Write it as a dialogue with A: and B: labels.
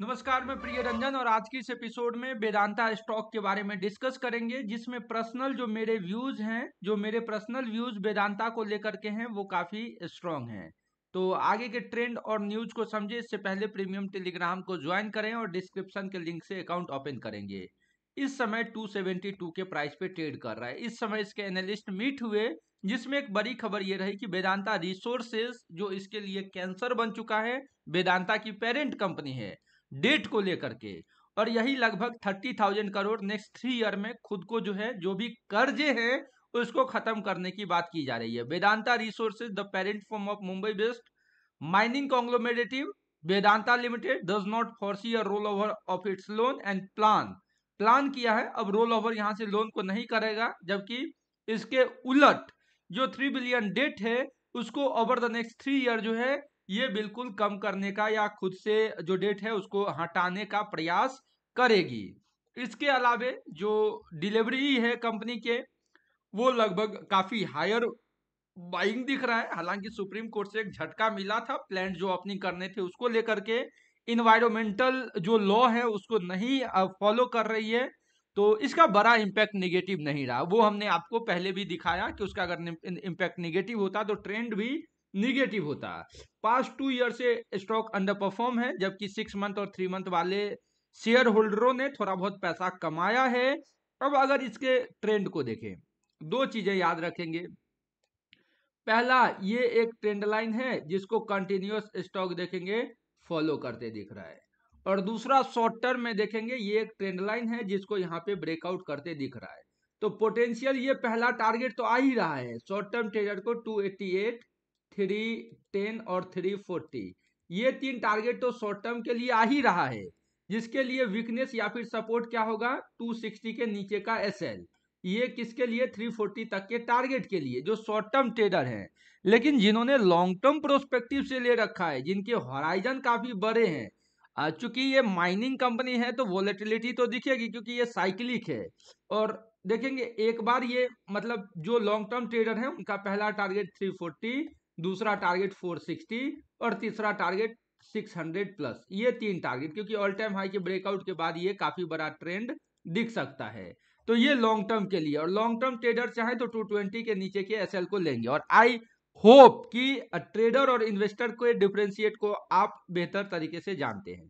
A: नमस्कार मैं प्रिय रंजन और आज की इस एपिसोड में वेदांता स्टॉक के बारे में डिस्कस करेंगे जिसमें पर्सनल जो मेरे व्यूज हैं जो मेरे पर्सनल व्यूज वेदांता को लेकर के हैं वो काफी स्ट्रांग हैं तो आगे के ट्रेंड और न्यूज को समझे इससे पहले प्रीमियम टेलीग्राम को ज्वाइन करें और डिस्क्रिप्शन के लिंक से अकाउंट ओपन करेंगे इस समय 272 के प्राइस पे ट्रेड कर रहा है इस समय इसके एनालिस्ट मीट हुए जिसमें एक बड़ी खबर ये रही कि वेदांता रिसोर्सेज जो इसके लिए कैंसर बन चुका है वेदांता की पेरेंट कंपनी है डेट को लेकर के और यही लगभग thirty thousand crore next three year में खुद को जो है जो भी कर्जे हैं उसको खत्म करने की बात की जा रही है Vedanta resources the parent firm of Mumbai based mining conglomerate Vedanta limited does not foresee a roll over of its loan and plan plan किया है अब रोल ओवर यहाँ से लोन को नहीं करेगा जबकि इसके उलट जो थ्री बिलियन डेट है उसको over the next three year जो है ये बिल्कुल कम करने का या खुद से जो डेट है उसको हटाने का प्रयास करेगी इसके अलावे जो डिलीवरी है कंपनी के वो लगभग काफ़ी हायर बाइंग दिख रहा है हालांकि सुप्रीम कोर्ट से एक झटका मिला था प्लांट जो अपनी करने थे उसको लेकर के इन्वायरमेंटल जो लॉ है उसको नहीं फॉलो कर रही है तो इसका बड़ा इम्पैक्ट निगेटिव नहीं रहा वो हमने आपको पहले भी दिखाया कि उसका अगर इम्पैक्ट निगेटिव होता तो ट्रेंड भी निगेटिव होता है पास्ट टू ईयर से स्टॉक अंडर परफॉर्म है जबकि सिक्स मंथ और थ्री मंथ वाले शेयर होल्डरों ने थोड़ा बहुत पैसा कमाया है अब अगर इसके ट्रेंड को देखें दो चीजें याद रखेंगे पहला ये एक ट्रेंड लाइन है जिसको कंटिन्यूस स्टॉक देखेंगे फॉलो करते दिख रहा है और दूसरा शॉर्ट टर्म में देखेंगे ये एक ट्रेंड लाइन है जिसको यहाँ पे ब्रेकआउट करते दिख रहा है तो पोटेंशियल ये पहला टारगेट तो आ ही रहा है शॉर्ट टर्म ट्रेडर को 288 थ्री टेन और थ्री फोर्टी ये तीन टारगेट तो शॉर्ट टर्म के लिए आ ही रहा है जिसके लिए वीकनेस या फिर सपोर्ट क्या होगा 260 के नीचे का एल ये किसके लिए 340 तक के टारगेट के लिए जो शॉर्ट टर्म ट्रेडर हैं लेकिन जिन्होंने लॉन्ग टर्म प्रोस्पेक्टिव से ले रखा है जिनके हॉराइजन काफी बड़े हैं चूंकि ये माइनिंग कंपनी है तो वॉलेटिलिटी तो दिखेगी क्योंकि ये साइकिलिक है और देखेंगे एक बार ये मतलब जो लॉन्ग टर्म ट्रेडर है उनका पहला टारगेट 340 दूसरा टारगेट 460 और तीसरा टारगेट 600 प्लस ये तीन टारगेट क्योंकि ऑल टाइम हाई के ब्रेकआउट के बाद ये काफी बड़ा ट्रेंड दिख सकता है तो ये लॉन्ग टर्म के लिए और लॉन्ग टर्म ट्रेडर चाहे तो 220 के नीचे के एसएल को लेंगे और आई होप कि ट्रेडर और इन्वेस्टर के डिफ्रेंशिएट को आप बेहतर तरीके से जानते हैं